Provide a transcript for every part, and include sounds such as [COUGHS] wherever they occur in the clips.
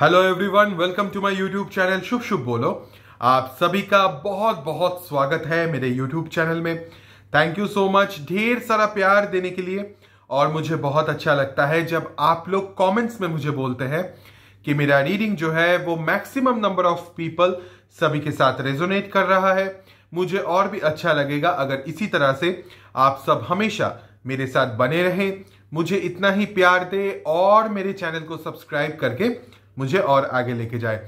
Hello everyone welcome to my YouTube channel शुभ शुभ बोलो आप सभी का बहुत बहुत स्वागत है मेरे यूट्यूब चैनल में थैंक यू सो मच ढेर सारा प्यार देने के लिए और मुझे बहुत अच्छा लगता है जब आप लोग कमेंट्स में मुझे बोलते हैं कि मेरा रीडिंग जो है वो मैक्सिमम नंबर ऑफ पीपल सभी के साथ रेजोनेट कर रहा है मुझे और भी अच्छा लगेगा अगर इसी तरह से आप सब हमेशा मेरे साथ बने रहें मुझे इतना ही प्यार दे और मेरे चैनल को सब्सक्राइब करके मुझे और आगे लेके जाए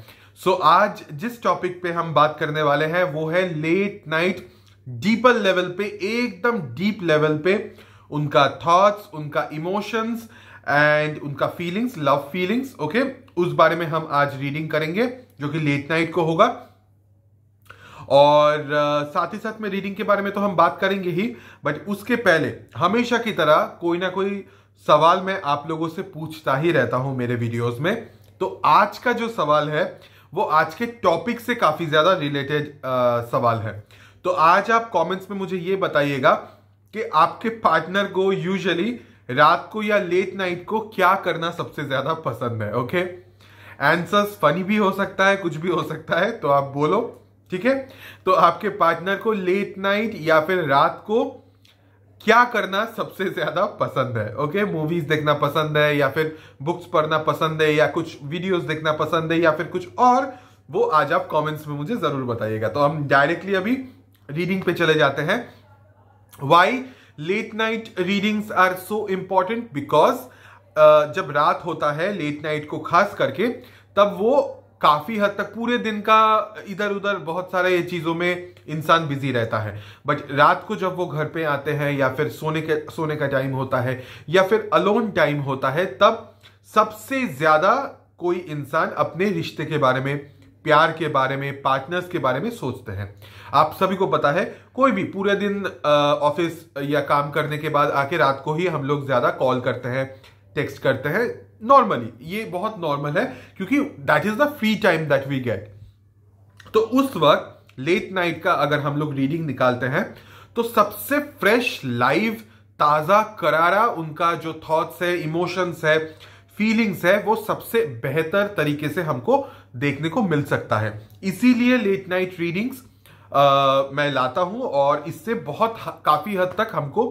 सो so, आज जिस टॉपिक पे हम बात करने वाले हैं वो है लेट नाइट डीपर लेवल पे एकदम डीप लेवल पे उनका थॉट्स उनका इमोशंस एंड उनका फीलिंग्स लव फीलिंग्स ओके उस बारे में हम आज रीडिंग करेंगे जो कि लेट नाइट को होगा और uh, साथ ही साथ में रीडिंग के बारे में तो हम बात करेंगे ही बट उसके पहले हमेशा की तरह कोई ना कोई सवाल मैं आप लोगों से पूछता ही रहता हूं मेरे वीडियोस में तो आज का जो सवाल है वो आज के टॉपिक से काफ़ी ज़्यादा रिलेटेड सवाल है तो आज आप कमेंट्स में मुझे ये बताइएगा कि आपके पार्टनर को यूजुअली रात को या लेट नाइट को क्या करना सबसे ज़्यादा पसंद है ओके आंसर्स फनी भी हो सकता है कुछ भी हो सकता है तो आप बोलो ठीक है तो आपके पार्टनर को लेट नाइट या फिर रात को क्या करना सबसे ज्यादा पसंद है ओके मूवीज देखना पसंद है या फिर बुक्स पढ़ना पसंद है या कुछ वीडियोस देखना पसंद है या फिर कुछ और वो आज आप कमेंट्स में मुझे जरूर बताइएगा तो हम डायरेक्टली अभी रीडिंग पे चले जाते हैं why late night readings are so important because जब रात होता है लेट नाइट को खास करके तब वो काफ़ी हद तक पूरे दिन का इधर उधर बहुत सारे चीज़ों में इंसान बिजी रहता है बट रात को जब वो घर पे आते हैं या फिर सोने के सोने का टाइम होता है या फिर अलोन टाइम होता है तब सबसे ज़्यादा कोई इंसान अपने रिश्ते के बारे में प्यार के बारे में पार्टनर्स के बारे में सोचते हैं आप सभी को पता है कोई भी पूरे दिन ऑफिस या काम करने के बाद आके रात को ही हम लोग ज़्यादा कॉल करते हैं टेक्स्ट करते हैं नॉर्मली ये बहुत नॉर्मल है क्योंकि that is the free time that we get तो उस वक्त लेट नाइट का अगर हम लोग रीडिंग निकालते हैं तो सबसे फ्रेश लाइव ताजा करारा उनका जो थॉट्स है इमोशंस है फीलिंग्स है वो सबसे बेहतर तरीके से हमको देखने को मिल सकता है इसीलिए लेट नाइट रीडिंग्स मैं लाता हूं और इससे बहुत काफी हद तक हमको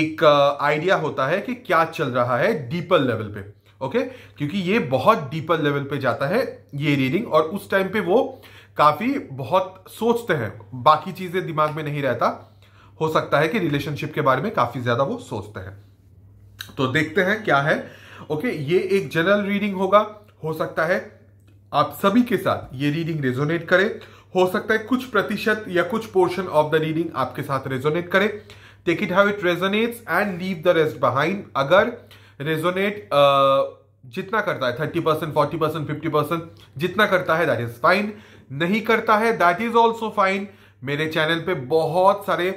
एक आइडिया होता है कि क्या चल रहा है डीपर लेवल पे ओके क्योंकि ये बहुत डीपर लेवल पे जाता है ये रीडिंग और उस टाइम पे वो काफ़ी बहुत सोचते हैं बाकी चीज़ें दिमाग में नहीं रहता हो सकता है कि रिलेशनशिप के बारे में काफ़ी ज़्यादा वो सोचते हैं तो देखते हैं क्या है ओके ये एक जनरल रीडिंग होगा हो सकता है आप सभी के साथ ये रीडिंग रेजोनेट करे हो सकता है कुछ प्रतिशत या कुछ पोर्शन ऑफ द रीडिंग आपके साथ रेजोनेट करे take it have it resonates and leave the rest behind अगर रेजोनेट uh, जितना करता है thirty percent forty percent fifty percent जितना करता है दैट इज फाइन नहीं करता है दैट इज ऑल्सो फाइन मेरे चैनल पे बहुत सारे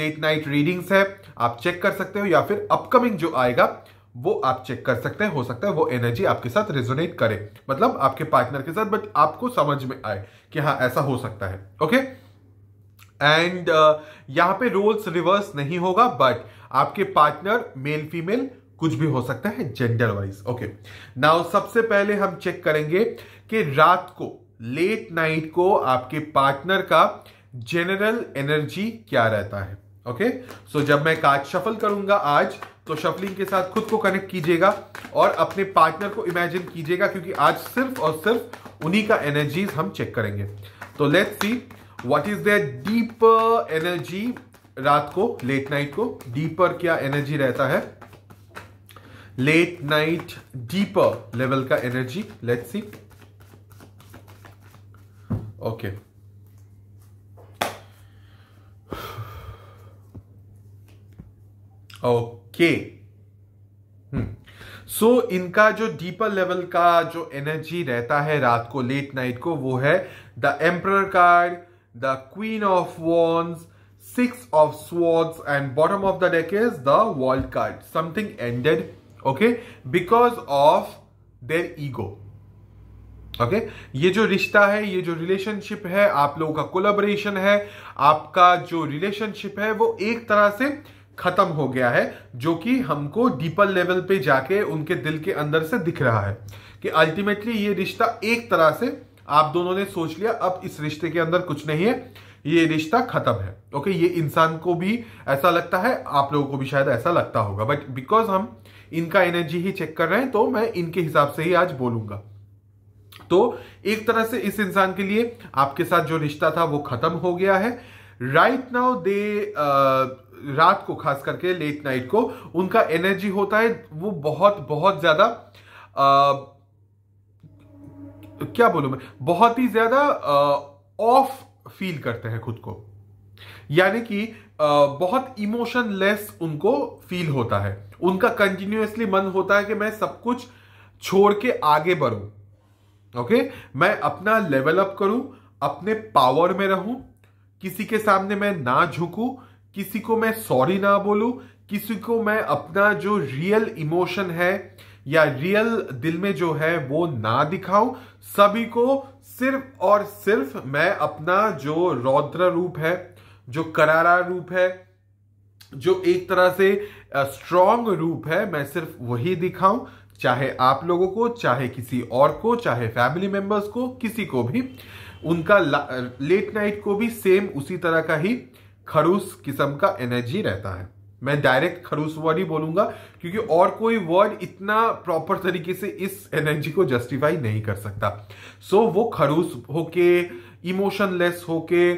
लेट नाइट रीडिंग्स है आप चेक कर सकते हो या फिर अपकमिंग जो आएगा वो आप चेक कर सकते हैं हो सकता है वो एनर्जी आपके साथ रेजोनेट करे मतलब आपके पार्टनर के साथ बट आपको समझ में आए कि हाँ ऐसा हो सकता है ओके एंड uh, यहाँ पे रोल्स रिवर्स नहीं होगा बट आपके पार्टनर मेल फीमेल कुछ भी हो सकता है जेंडर वाइज ओके नाउ सबसे पहले हम चेक करेंगे कि रात को लेट नाइट को आपके पार्टनर का जनरल एनर्जी क्या रहता है ओके okay? सो so, जब मैं कार्ड शफल करूंगा आज तो शफलिंग के साथ खुद को कनेक्ट कीजिएगा और अपने पार्टनर को इमेजिन कीजिएगा क्योंकि आज सिर्फ और सिर्फ उन्हीं का एनर्जीज हम चेक करेंगे तो let's see what is their deep energy रात को लेट नाइट को डीपर क्या एनर्जी रहता है लेट नाइट डीपर लेवल का energy let's see okay okay so इनका जो डीपर लेवल का जो एनर्जी रहता है रात को लेट नाइट को वो है the emperor card the queen of wands six of swords and bottom of the deck is the world card something ended okay because of their ego okay ये जो रिश्ता है ये जो रिलेशनशिप है आप लोगों का कोलाबोरेशन है आपका जो रिलेशनशिप है वो एक तरह से खत्म हो गया है जो कि हमको डीपर लेवल पे जाके उनके दिल के अंदर से दिख रहा है कि अल्टीमेटली ये रिश्ता एक तरह से आप दोनों ने सोच लिया अब इस रिश्ते के अंदर कुछ नहीं है ये रिश्ता खत्म है ओके ये इंसान को भी ऐसा लगता है आप लोगों को भी शायद ऐसा लगता होगा बट बिकॉज हम इनका एनर्जी ही चेक कर रहे हैं तो मैं इनके हिसाब से ही आज बोलूंगा तो एक तरह से इस इंसान के लिए आपके साथ जो रिश्ता था वो खत्म हो गया है राइट नाउ दे रात को खास करके लेट नाइट को उनका एनर्जी होता है वो बहुत बहुत ज्यादा क्या बोलू मैं बहुत ही ज्यादा ऑफ फील करते हैं खुद को यानी कि बहुत इमोशन लेस उनको फील होता है उनका कंटिन्यूसली मन होता है कि मैं सब कुछ छोड़ के आगे बढ़ू ओके मैं अपना लेवल अप करूं अपने पावर में रहूं किसी के सामने मैं ना झुकूं किसी को मैं सॉरी ना बोलूं किसी को मैं अपना जो रियल इमोशन है या रियल दिल में जो है वो ना दिखाऊं सभी को सिर्फ और सिर्फ मैं अपना जो रौद्र रूप है जो करारा रूप है जो एक तरह से स्ट्रांग रूप है मैं सिर्फ वही दिखाऊं चाहे आप लोगों को चाहे किसी और को चाहे फैमिली मेंबर्स को किसी को भी उनका लेट नाइट को भी सेम उसी तरह का ही खड़ूस किस्म का एनर्जी रहता है मैं डायरेक्ट वर्ड ही बोलूंगा क्योंकि और कोई वर्ड इतना प्रॉपर तरीके से इस एनर्जी को जस्टिफाई नहीं कर सकता सो so, वो खरूस होके इमोशनलेस होके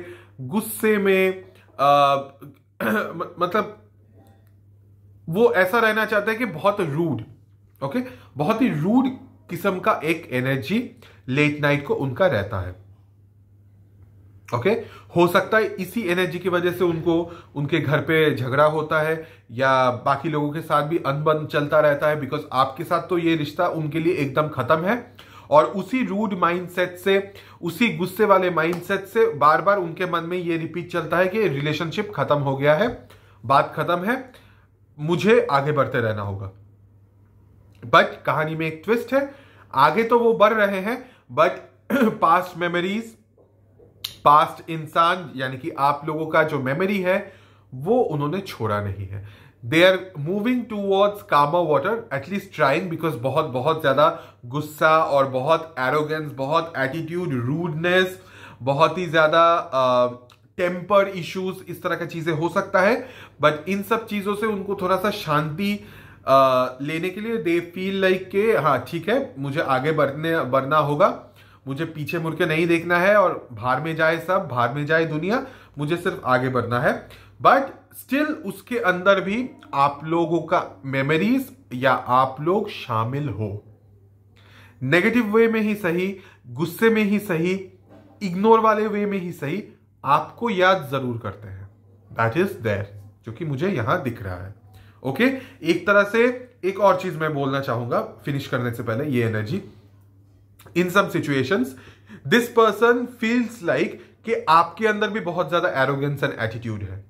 गुस्से में आ, [CLEARS THROAT] मतलब वो ऐसा रहना चाहता है कि बहुत रूड ओके बहुत ही रूड किस्म का एक एनर्जी लेट नाइट को उनका रहता है ओके हो सकता है इसी एनर्जी की वजह से उनको उनके घर पे झगड़ा होता है या बाकी लोगों के साथ भी अनबन चलता रहता है बिकॉज आपके साथ तो ये रिश्ता उनके लिए एकदम खत्म है और उसी रूड माइंडसेट से उसी गुस्से वाले माइंडसेट से बार बार उनके मन में ये रिपीट चलता है कि रिलेशनशिप खत्म हो गया है बात खत्म है मुझे आगे बढ़ते रहना होगा बट कहानी में एक ट्विस्ट है आगे तो वो बढ़ रहे हैं बट पास्ट मेमोरीज पास्ट इंसान यानी कि आप लोगों का जो मेमोरी है वो उन्होंने छोड़ा नहीं है they are moving towards calmer water at least trying because बहुत बहुत ज़्यादा गुस्सा और बहुत एरोगेंस बहुत एटीट्यूड रूडनेस बहुत ही ज़्यादा टेम्पर इश्यूज इस तरह का चीज़ें हो सकता है बट इन सब चीज़ों से उनको थोड़ा सा शांति लेने के लिए दे फील लाइक के हाँ ठीक है मुझे आगे बढ़ने बढ़ना होगा मुझे पीछे मुड़ के नहीं देखना है और बाहर में जाए सब बाहर में जाए दुनिया मुझे सिर्फ आगे बढ़ना है बट स्टिल उसके अंदर भी आप लोगों का मेमोरीज या आप लोग शामिल हो नेगेटिव वे में ही सही गुस्से में ही सही इग्नोर वाले वे में ही सही आपको याद जरूर करते हैं दैट इज देयर जो कि मुझे यहां दिख रहा है ओके okay? एक तरह से एक और चीज मैं बोलना चाहूंगा फिनिश करने से पहले ये energy in some situations this person feels like कि आपके अंदर भी बहुत ज्यादा एरोगेंस एंड एटीट्यूड है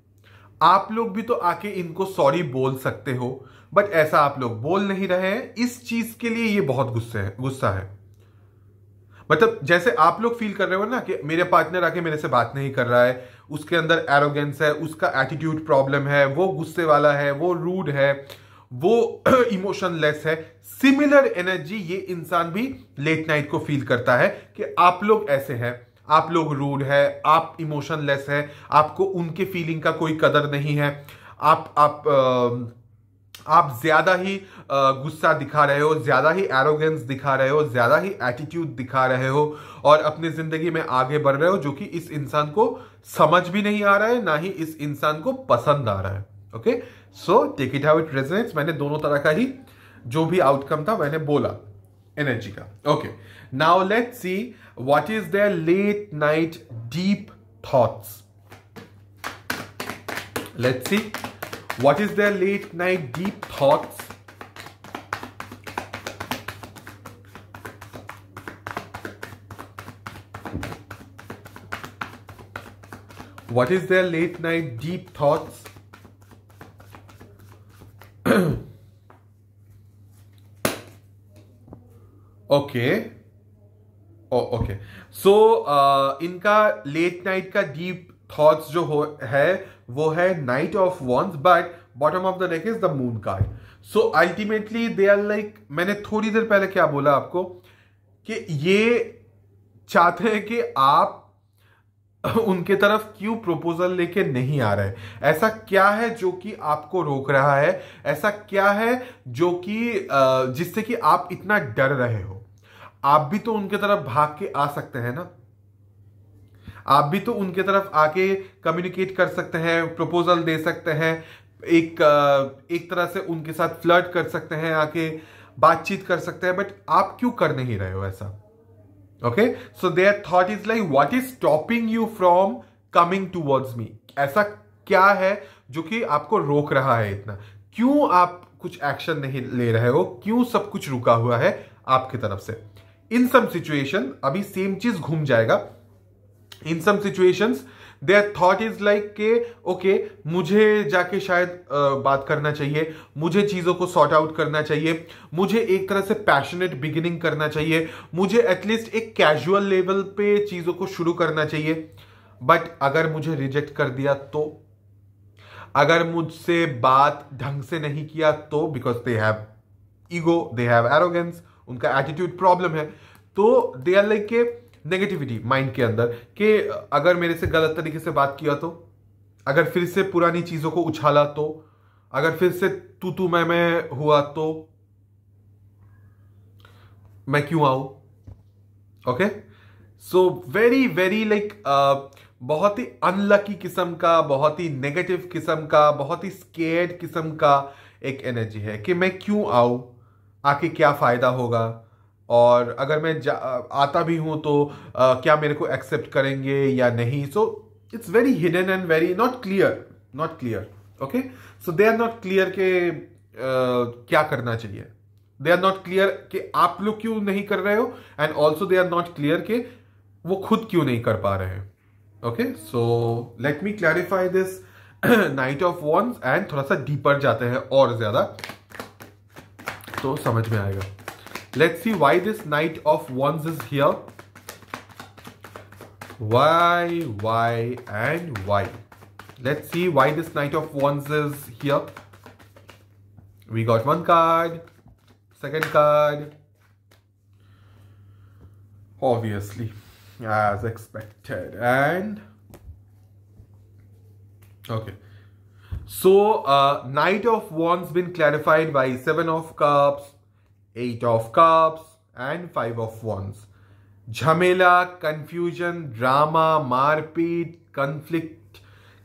आप लोग भी तो आके इनको सॉरी बोल सकते हो बट ऐसा आप लोग बोल नहीं रहे हैं इस चीज के लिए ये बहुत गुस्से है गुस्सा है मतलब जैसे आप लोग फील कर रहे हो ना कि मेरे पार्टनर आके मेरे से बात नहीं कर रहा है उसके अंदर एरोगेंस है उसका एटीट्यूड प्रॉब्लम है वो गुस्से वाला है वो रूड है वो इमोशन [CLEARS THROAT] लेस है सिमिलर एनर्जी ये इंसान भी लेट नाइट को फील करता है कि आप लोग ऐसे हैं आप लोग रूड है आप इमोशनलेस है आपको उनके फीलिंग का कोई कदर नहीं है आप आप आ, आप ज़्यादा ही गुस्सा दिखा रहे हो ज़्यादा ही एरोगेंस दिखा रहे हो ज़्यादा ही एटीट्यूड दिखा रहे हो और अपनी ज़िंदगी में आगे बढ़ रहे हो जो कि इस इंसान को समझ भी नहीं आ रहा है ना ही इस इंसान को पसंद आ रहा है okay so take it how it resonates मैंने दोनों तरह का ही जो भी आउटकम था मैंने बोला एनर्जी का okay now let see what is there late night deep thoughts let see what is there late night deep thoughts What is their late night deep thoughts okay okay so इनका late night का deep thoughts जो हो है वो है night of wands but bottom of the deck is the moon card so ultimately they are like मैंने थोड़ी देर पहले क्या बोला आपको कि ये चाहते हैं कि आप [LAUGHS] उनके तरफ क्यों प्रपोजल लेके नहीं आ रहे ऐसा क्या है जो कि आपको रोक रहा है ऐसा क्या है जो कि uh, जिससे कि आप इतना डर रहे हो आप भी तो उनके तरफ भाग के आ सकते हैं ना आप भी तो उनके तरफ आके कम्युनिकेट कर सकते हैं प्रपोजल दे सकते हैं एक एक तरह से उनके साथ फ्लर्ट कर सकते हैं आके बातचीत कर सकते हैं बट आप क्यों कर नहीं रहे हो ऐसा okay so their thought is like what is stopping you from coming towards me ऐसा क्या है जो कि आपको रोक रहा है इतना क्यों आप कुछ एक्शन नहीं ले रहे हो क्यों सब कुछ रुका हुआ है आपकी तरफ से इन सम सिचुएशन अभी सेम चीज घूम जाएगा in some situations their thought is like के ओके मुझे जाके शायद आ, बात करना चाहिए मुझे चीज़ों को सॉर्ट आउट करना चाहिए मुझे एक तरह से पैशनेट बिगिनिंग करना चाहिए मुझे एटलीस्ट एक कैजुअल लेवल पे चीज़ों को शुरू करना चाहिए बट अगर मुझे रिजेक्ट कर दिया तो अगर मुझसे बात ढंग से नहीं किया तो because they have ego they have arrogance उनका एटीट्यूड प्रॉब्लम है तो दे आर लाइक के नेगेटिविटी माइंड के अंदर कि अगर मेरे से गलत तरीके से बात किया तो अगर फिर से पुरानी चीज़ों को उछाला तो अगर फिर से तू तू मैं मैं हुआ तो मैं क्यों आऊ okay so very very like बहुत ही अनलकी किस्म का बहुत ही नेगेटिव किस्म का बहुत ही स्केर्ड किस्म का एक एनर्जी है कि मैं क्यों आऊं आखिर क्या फ़ायदा होगा और अगर मैं आता भी हूँ तो आ, क्या मेरे को एक्सेप्ट करेंगे या नहीं so it's very hidden and very not clear not clear okay so they are not clear के आ, क्या करना चाहिए दे आर नॉट क्लियर कि आप लोग क्यों नहीं कर रहे हो and also they are not clear के वो खुद क्यों नहीं कर पा रहे हैं okay so let me clarify this knight of wands and थोड़ा सा डीपर जाते हैं और ज्यादा आपको समझ में आएगा let's see why this knight of wands is here why why and why let's see why this knight of wands is here we got one card second card obviously as expected and okay so knight of wands been clarified by seven of cups eight of cups and five of wands झमेला confusion drama मारपीट conflict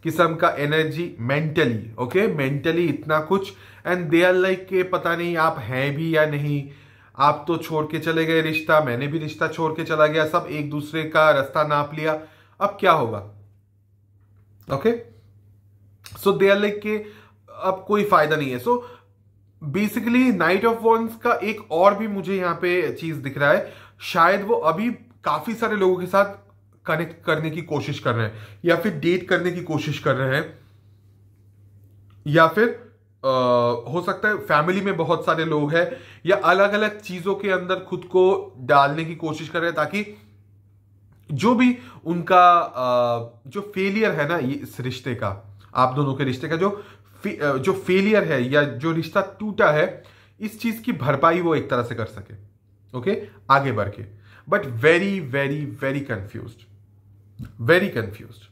किस्म का energy mentally okay mentally इतना कुछ and they are like के पता नहीं आप हैं भी या नहीं आप तो छोड़ के चले गए रिश्ता मैंने भी रिश्ता छोड़ के चला गया सब एक दूसरे का रास्ता नाप लिया अब क्या होगा okay okay? So they are like के अब कोई फायदा नहीं है so basically knight of wands का एक और भी मुझे यहाँ पे चीज दिख रहा है शायद वो अभी काफी सारे लोगों के साथ कनेक्ट करने की कोशिश कर रहे हैं या फिर डेट करने की कोशिश कर रहे हैं या फिर आ, हो सकता है फैमिली में बहुत सारे लोग हैं या अलग अलग चीजों के अंदर खुद को डालने की कोशिश कर रहे हैं ताकि जो भी उनका आ, जो फेलियर है ना इस रिश्ते का आप दोनों के रिश्ते का जो फे, जो फेलियर है या जो रिश्ता टूटा है इस चीज की भरपाई वो एक तरह से कर सके ओके okay? आगे बढ़ के but very very very confuse very confuse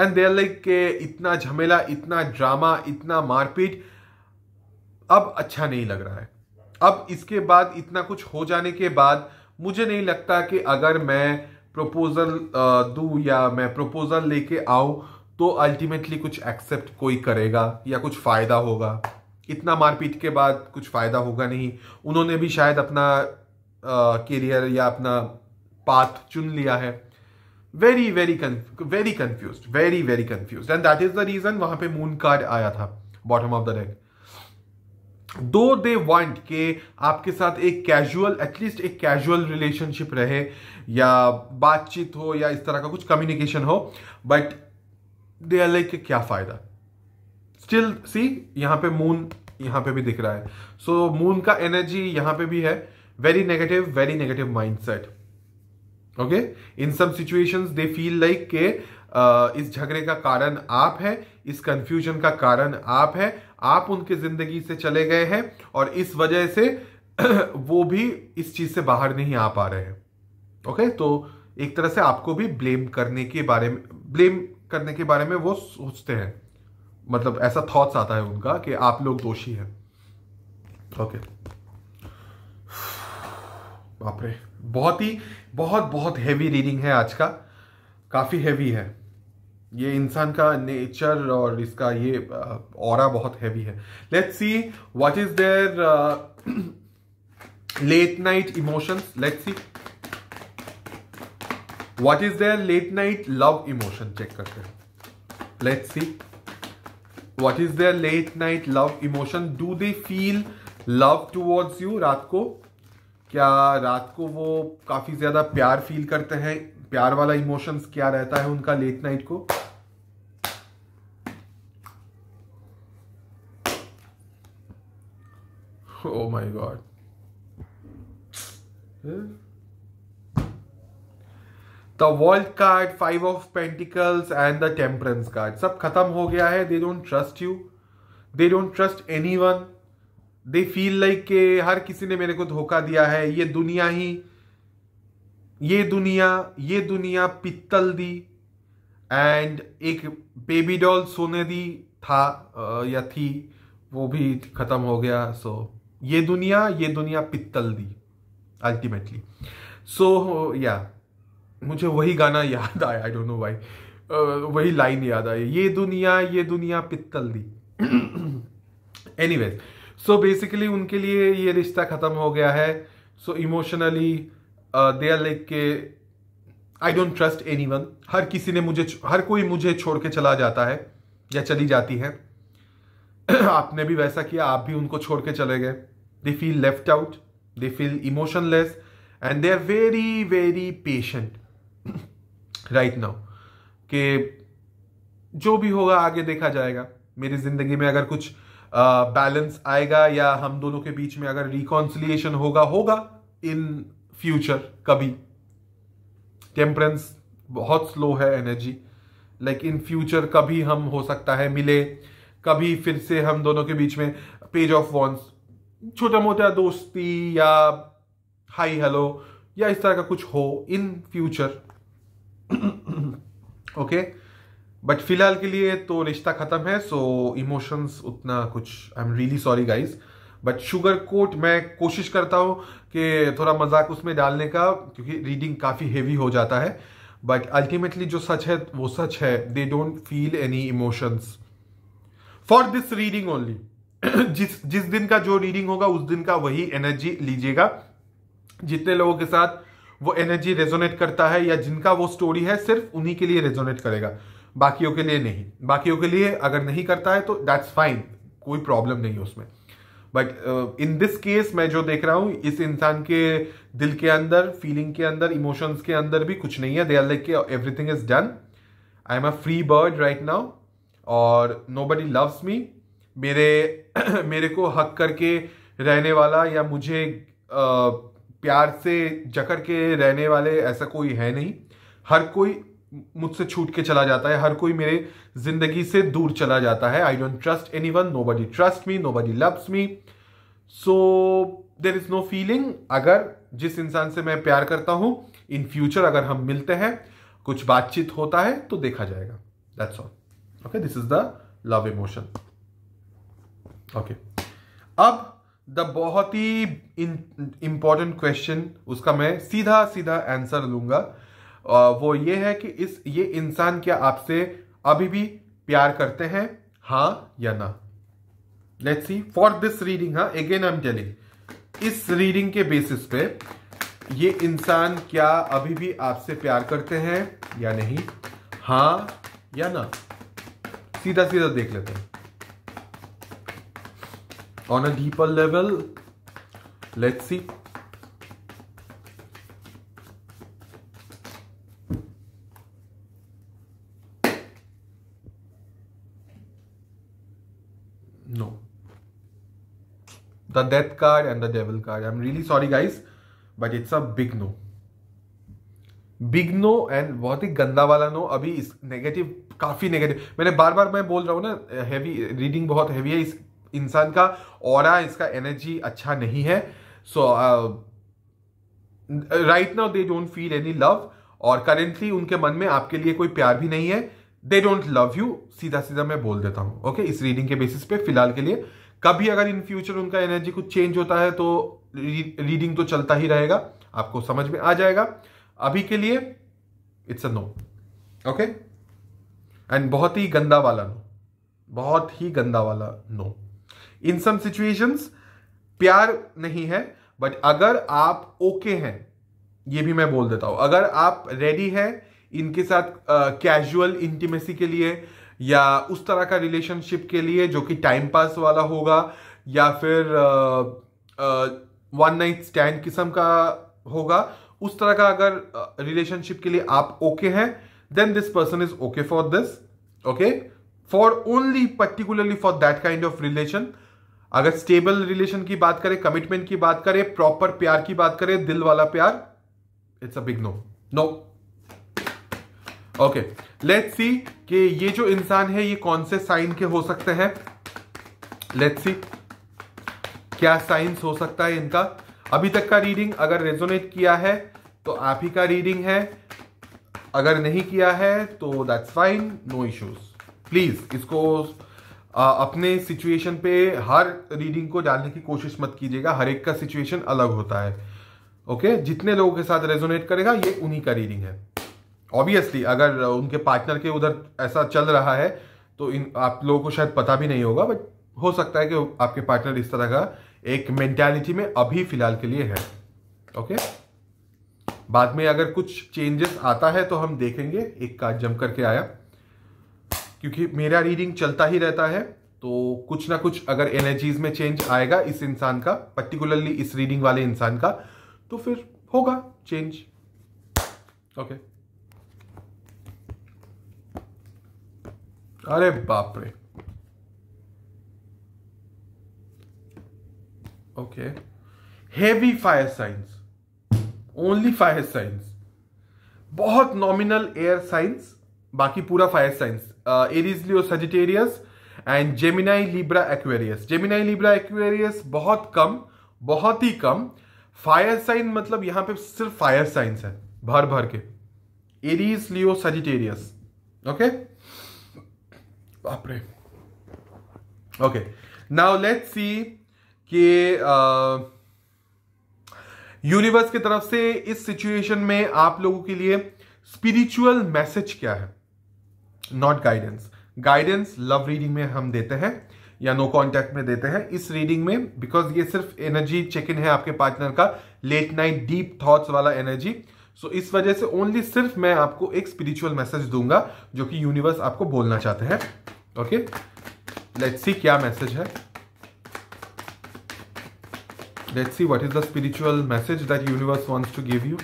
and they're like के इतना झमेला इतना ड्रामा इतना मारपीट अब अच्छा नहीं लग रहा है अब इसके बाद इतना कुछ हो जाने के बाद मुझे नहीं लगता कि अगर मैं प्रपोजल दू या मैं प्रपोजल लेके आऊं तो अल्टीमेटली कुछ एक्सेप्ट कोई करेगा या कुछ फ़ायदा होगा इतना मारपीट के बाद कुछ फ़ायदा होगा नहीं उन्होंने भी शायद अपना करियर या अपना पाथ चुन लिया है very very very confuse very very confuse and that is the reason वहां पे मून कार्ड आया था बॉटम ऑफ द डेक दो दे वांट के आपके साथ एक कैजुअल एटलीस्ट एक कैजुअल रिलेशनशिप रहे या बातचीत हो या इस तरह का कुछ कम्युनिकेशन हो बट दे के क्या फायदा स्टिल सी यहाँ पे मून यहां पे भी दिख रहा है सो so, मून का एनर्जी यहां पे भी है very negative very negative mindset okay in some situations they feel like के uh, इस झगड़े का कारण आप है इस कंफ्यूजन का कारण आप है आप उनके जिंदगी से चले गए हैं और इस वजह से [CLEARS THROAT] वो भी इस चीज से बाहर नहीं आ पा रहे हैं ओके okay? तो एक तरह से आपको भी ब्लेम करने के बारे में ब्लेम करने के बारे में वो सोचते हैं मतलब ऐसा थॉट्स आता है उनका कि आप लोग दोषी हैं ओके बाप रे बहुत ही बहुत बहुत हैवी रीडिंग है आज का काफ़ी हैवी है ये इंसान का नेचर और इसका ये और बहुत हैवी है let's see what is there late night emotions let's see what is there late night love emotion check करते हैं let see what is there late night love emotion do they feel love towards you रात को क्या रात को वो काफी ज्यादा प्यार फील करते हैं प्यार वाला इमोशंस क्या रहता है उनका लेट नाइट को oh my god the world card five of pentacles and the temperance card सब खत्म हो गया है they don't trust you they don't trust anyone they feel like के हर किसी ने मेरे को धोखा दिया है ये दुनिया ही ये दुनिया ये दुनिया पित्तल दी एंड एक बेबी डॉल सोने दी था या थी वो भी खत्म हो गया सो so, ये दुनिया ये दुनिया पित्तल दी अल्टीमेटली सो या मुझे वही गाना याद आया आई डोंट नो भाई वही लाइन याद आई ये दुनिया ये दुनिया पित्तल दी एनीवेज सो बेसिकली उनके लिए ये रिश्ता ख़त्म हो गया है so emotionally they are like के I don't trust anyone हर किसी ने मुझे हर कोई मुझे छोड़ के चला जाता है या चली जाती है [CLEARS THROAT] आपने भी वैसा किया आप भी उनको छोड़ के चले गए they feel left out they feel emotionless and they are very very patient right now कि जो भी होगा आगे देखा जाएगा मेरी जिंदगी में अगर कुछ बैलेंस आएगा या हम दोनों के बीच में अगर रिकॉन्सिलिएशन होगा होगा इन फ्यूचर कभी टेम्परेंस बहुत स्लो है एनर्जी लाइक इन फ्यूचर कभी हम हो सकता है मिले कभी फिर से हम दोनों के बीच में पेज ऑफ वॉन्स छोटा मोटा दोस्ती या हाई हेलो या इस तरह का कुछ हो इन फ्यूचर ओके [COUGHS] बट फिलहाल के लिए तो रिश्ता ख़त्म है सो इमोशंस उतना कुछ I am really sorry guys but sugar coat मैं कोशिश करता हूँ कि थोड़ा मजाक उसमें डालने का क्योंकि रीडिंग काफ़ी हेवी हो जाता है बट अल्टीमेटली जो सच है वो सच है they don't feel any emotions for this reading only जिस जिस दिन का जो रीडिंग होगा उस दिन का वही एनर्जी लीजिएगा जितने लोगों के साथ वो एनर्जी रेजोनेट करता है या जिनका वो स्टोरी है सिर्फ उन्हीं के लिए रेजोनेट करेगा बाकियों के लिए नहीं बाकियों के लिए अगर नहीं करता है तो दैट्स फाइन कोई प्रॉब्लम नहीं है उसमें बट इन दिस केस मैं जो देख रहा हूँ इस इंसान के दिल के अंदर फीलिंग के अंदर इमोशंस के अंदर भी कुछ नहीं है they are like everything is done I am a free bird right now और नो बडी लव्स मी मेरे [CLEARS THROAT] मेरे को हक करके रहने वाला या मुझे uh, प्यार से जकड़ के रहने वाले ऐसा कोई है नहीं हर कोई मुझसे छूट के चला जाता है हर कोई मेरे जिंदगी से दूर चला जाता है I don't trust anyone nobody trust me nobody loves me so there is no feeling अगर जिस इंसान से मैं प्यार करता हूं इन फ्यूचर अगर हम मिलते हैं कुछ बातचीत होता है तो देखा जाएगा that's all okay this is the love emotion okay अब द बहुत ही इंपॉर्टेंट क्वेश्चन उसका मैं सीधा सीधा आंसर लूंगा वो ये है कि इस ये इंसान क्या आपसे अभी भी प्यार करते हैं हाँ या ना let's see for this reading हा अगेन आई एम टेलिंग इस रीडिंग के बेसिस पे ये इंसान क्या अभी भी आपसे प्यार करते हैं या नहीं हाँ या ना सीधा सीधा देख लेते हैं on a deeper level let's see no the death card and the devil card i'm really sorry guys but it's a big no big no and बहुत ही गंदा वाला नो अभी इस नेगेटिव काफ़ी नेगेटिव मैंने बार बार मैं बोल रहा हूँ ना हैवी रीडिंग बहुत हैवी है इस इंसान का और इसका एनर्जी अच्छा नहीं है so right now they don't feel any love और करेंटली उनके मन में आपके लिए कोई प्यार भी नहीं है दे डोंट लव यू सीधा सीधा मैं बोल देता हूं ओके okay? इस रीडिंग के बेसिस पे फिलहाल के लिए कभी अगर इन फ्यूचर उनका एनर्जी कुछ चेंज होता है तो रीडिंग तो चलता ही रहेगा आपको समझ में आ जाएगा अभी के लिए it's a no okay and बहुत ही गंदा वाला नो बहुत ही गंदा वाला नो इन सम सिचुएशंस प्यार नहीं है बट अगर आप ओके okay हैं ये भी मैं बोल देता हूं अगर आप रेडी हैं इनके साथ कैजुअल uh, इंटीमेसी के लिए या उस तरह का रिलेशनशिप के लिए जो कि टाइम पास वाला होगा या फिर वन नाइट स्टैंड किस्म का होगा उस तरह का अगर रिलेशनशिप uh, के लिए आप ओके okay हैं then this person is okay for this okay for only particularly for that kind of relation अगर स्टेबल रिलेशन की बात करें कमिटमेंट की बात करें प्रॉपर प्यार की बात करें दिल वाला प्यार it's a big no no okay let's see कि ये जो इंसान है ये कौन से साइन के हो सकते हैं लेट्स सी क्या साइंस हो सकता है इनका अभी तक का रीडिंग अगर रेजोनेट किया है तो आप ही का रीडिंग है अगर नहीं किया है तो that's fine no issues please इसको अपने सिचुएशन पे हर रीडिंग को डालने की कोशिश मत कीजिएगा हर एक का सिचुएशन अलग होता है ओके जितने लोगों के साथ रेजोनेट करेगा ये उन्हीं का रीडिंग है ऑब्वियसली अगर उनके पार्टनर के उधर ऐसा चल रहा है तो इन आप लोगों को शायद पता भी नहीं होगा बट हो सकता है कि आपके पार्टनर इस तरह का एक मेंटेलिटी में अभी फिलहाल के लिए है ओके बाद में अगर कुछ चेंजेस आता है तो हम देखेंगे एक कार्ड जम करके आया क्योंकि मेरा रीडिंग चलता ही रहता है तो कुछ ना कुछ अगर एनर्जीज में चेंज आएगा इस इंसान का पर्टिकुलरली इस रीडिंग वाले इंसान का तो फिर होगा चेंज ओके अरे बाप रे okay heavy fire signs only fire signs बहुत नॉमिनल एयर साइंस बाकी पूरा fire signs Aries Leo Sagittarius and Gemini Libra Aquarius Gemini Libra Aquarius बहुत कम बहुत ही कम फायर साइन मतलब यहां पे सिर्फ फायर साइंस है भर भर के एरीज लियो सजिटेरियस ओके बापरे ओके नाउ लेट सी कि यूनिवर्स uh, की तरफ से इस सिचुएशन में आप लोगों के लिए स्पिरिचुअल मैसेज क्या है not guidance guidance love reading में हम देते हैं या नो कॉन्टैक्ट में देते हैं इस रीडिंग में बिकॉज ये सिर्फ एनर्जी चेक इन है आपके पार्टनर का लेट नाइट डीप थॉट्स वाला एनर्जी सो so, इस वजह से ओनली सिर्फ मैं आपको एक स्पिरिचुअल मैसेज दूंगा जो कि यूनिवर्स आपको बोलना चाहते हैं ओके लेट्स सी क्या मैसेज है let's see what is the spiritual message that universe wants to give you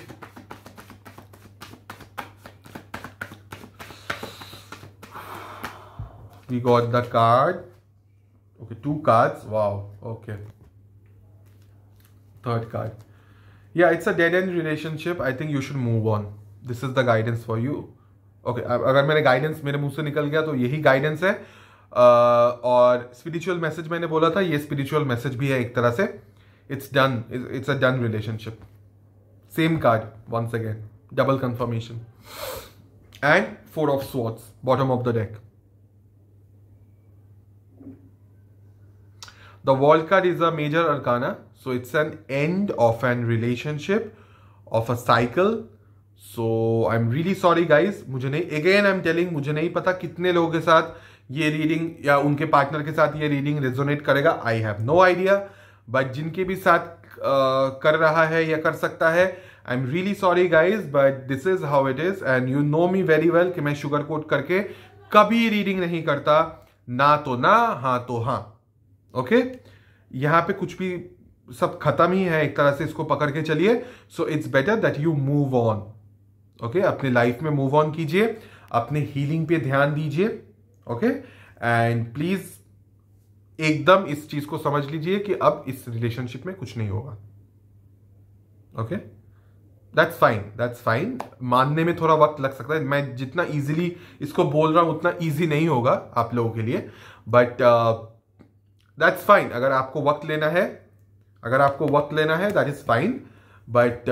we got the card okay two cards wow okay third card yeah it's a dead end relationship i think you should move on this is the guidance for you okay अगर मेरे guidance मेरे मुंह से निकल गया तो यही guidance है uh, और spiritual message मैंने बोला था ये spiritual message भी है एक तरह से it's done it's a done relationship same card once again double confirmation and four of swords bottom of the deck the The wall card is a major so it's an end of an relationship of a cycle so I am really sorry guys मुझे नहीं again I am telling मुझे नहीं पता कितने लोगों के साथ ये रीडिंग या उनके पार्टनर के साथ ये रीडिंग रेजोनेट करेगा I have no idea but जिनके भी साथ कर रहा है या कर सकता है I am really sorry guys but this is how it is and you know me very well कि मैं शुगर कोट करके कभी रीडिंग नहीं करता ना तो ना हाँ तो हाँ ओके यहां पे कुछ भी सब खत्म ही है एक तरह से इसको पकड़ के चलिए so it's better that you move on okay अपने लाइफ में मूव ऑन कीजिए अपने हीलिंग पे ध्यान दीजिए ओके एंड प्लीज एकदम इस चीज को समझ लीजिए कि अब इस रिलेशनशिप में कुछ नहीं होगा okay that's fine that's fine मानने में थोड़ा वक्त लग सकता है मैं जितना ईजिली इसको बोल रहा हूं उतना ईजी नहीं होगा आप लोगों के लिए बट दैट्स फाइन अगर आपको वक्त लेना है अगर आपको वक्त लेना है दैट इज़ फाइन बट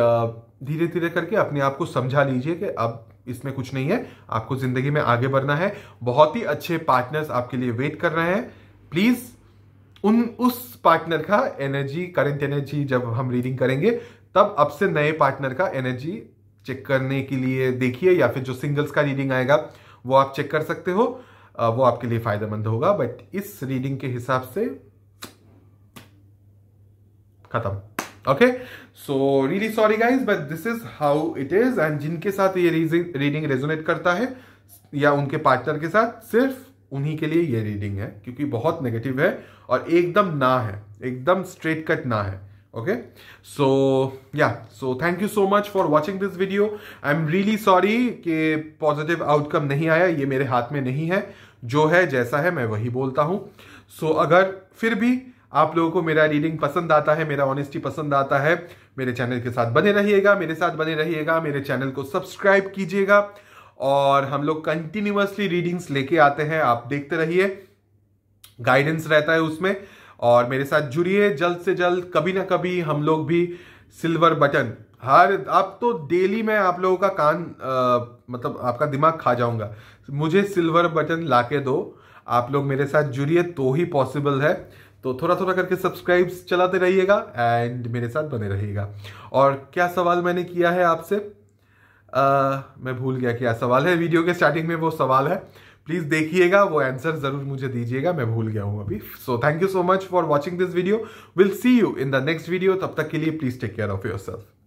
धीरे धीरे करके अपने आप को समझा लीजिए कि अब इसमें कुछ नहीं है आपको ज़िंदगी में आगे बढ़ना है बहुत ही अच्छे पार्टनर्स आपके लिए वेट कर रहे हैं प्लीज़ उन उस पार्टनर का एनर्जी करंट एनर्जी जब हम रीडिंग करेंगे तब अब से नए पार्टनर का एनर्जी चेक करने के लिए देखिए या फिर जो सिंगल्स का रीडिंग आएगा वो आप चेक कर सकते हो वो आपके लिए फ़ायदेमंद होगा बट इस रीडिंग के हिसाब से खत्म okay so really sorry guys but this is how it is and जिनके साथ ये रीडिंग रेजोनेट करता है या उनके पार्टनर के साथ सिर्फ उन्हीं के लिए ये रीडिंग है क्योंकि बहुत नेगेटिव है और एकदम ना है एकदम स्ट्रेट कट ना है okay so yeah so thank you so much for watching this video i am really sorry कि positive outcome नहीं आया ये मेरे हाथ में नहीं है जो है जैसा है मैं वही बोलता हूँ सो so, अगर फिर भी आप लोगों को मेरा रीडिंग पसंद आता है मेरा ऑनेस्टी पसंद आता है मेरे चैनल के साथ बने रहिएगा मेरे साथ बने रहिएगा मेरे चैनल को सब्सक्राइब कीजिएगा और हम लोग कंटिन्यूसली रीडिंग्स लेके आते हैं आप देखते रहिए गाइडेंस रहता है उसमें और मेरे साथ जुड़िए जल्द से जल्द कभी ना कभी हम लोग भी सिल्वर बटन हर आप तो डेली मैं आप लोगों का कान आ, मतलब आपका दिमाग खा जाऊंगा मुझे सिल्वर बटन ला के दो आप लोग मेरे साथ जुड़िए तो ही पॉसिबल है तो थोड़ा थोड़ा करके सब्सक्राइब चलाते रहिएगा एंड मेरे साथ बने रहिएगा और क्या सवाल मैंने किया है आपसे मैं भूल गया क्या सवाल है वीडियो के स्टार्टिंग में वो सवाल है प्लीज़ देखिएगा वो आंसर ज़रूर मुझे दीजिएगा मैं भूल गया हूं अभी so thank you so much for watching this video will see you in the next video तब तक के लिए please take care of your self